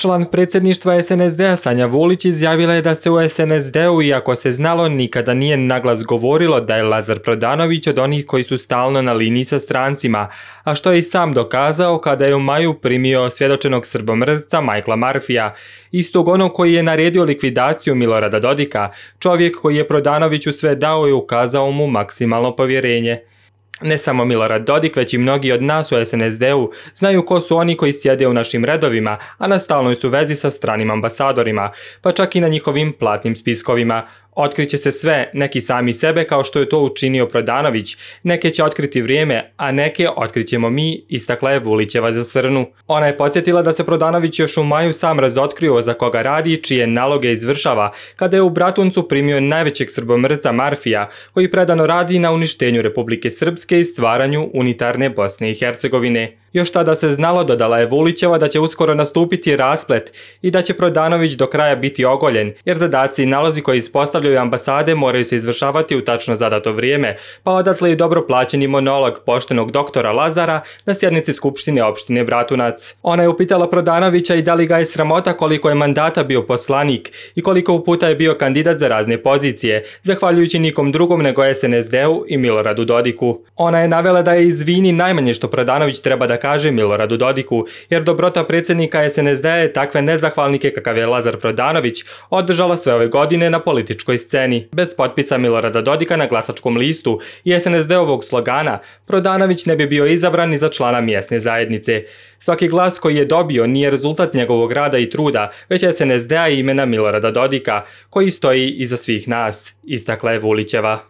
Član predsjedništva SNSD-a Sanja Vulić izjavila je da se u SNSD-u, iako se znalo, nikada nije naglas govorilo da je Lazar Prodanović od onih koji su stalno na liniji sa strancima, a što je i sam dokazao kada je u maju primio svjedočenog srbomrzca Majkla Marfija, istog onog koji je naredio likvidaciju Milorada Dodika, čovjek koji je Prodanoviću sve dao i ukazao mu maksimalno povjerenje. Ne samo Milorad Dodik, već i mnogi od nas u SNSD-u znaju ko su oni koji sjede u našim redovima, a na stalnoj su vezi sa stranim ambasadorima, pa čak i na njihovim platnim spiskovima. Otkriće se sve, neki sami sebe kao što je to učinio Prodanović, neke će otkriti vrijeme, a neke otkrićemo mi, istakla je Vulićeva za Srnu. Ona je podsjetila da se Prodanović još u maju sam razotkrio za koga radi i čije naloge izvršava, kada je u Bratuncu primio najvećeg srbomrca Marfija, koji predano radi na uništenju Republike Srpske i stvaranju unitarne Bosne i Hercegovine. Još tada se znalo, dodala je Vulićeva, da će uskoro nastupiti rasplet i da će Prodanović do kraja biti ogoljen, jer zadaci i nalazi koji ispostavljaju ambasade moraju se izvršavati u tačno zadato vrijeme, pa odatle i dobro plaćeni monolog poštenog doktora Lazara na sjednici Skupštine opštine Bratunac. Ona je upitala Prodanovića i da li ga je sramota koliko je mandata bio poslanik i koliko puta je bio kandidat za razne pozicije, zahvaljujući nikom drugom nego SNSD-u i Miloradu Dodiku. Ona je navela da je izvini najmanje što Prodanović treba da kaže Miloradu Dodiku, jer dobrota predsjednika SNSD je takve nezahvalnike kakav je Lazar Prodanović održala sve ove godine na političkoj sceni. Bez potpisa Milorada Dodika na glasačkom listu i SNSD-ovog slogana, Prodanović ne bi bio izabran ni za člana mjesne zajednice. Svaki glas koji je dobio nije rezultat njegovog rada i truda, već SNSD-a imena Milorada Dodika, koji stoji iza svih nas, istakla je Vulićeva.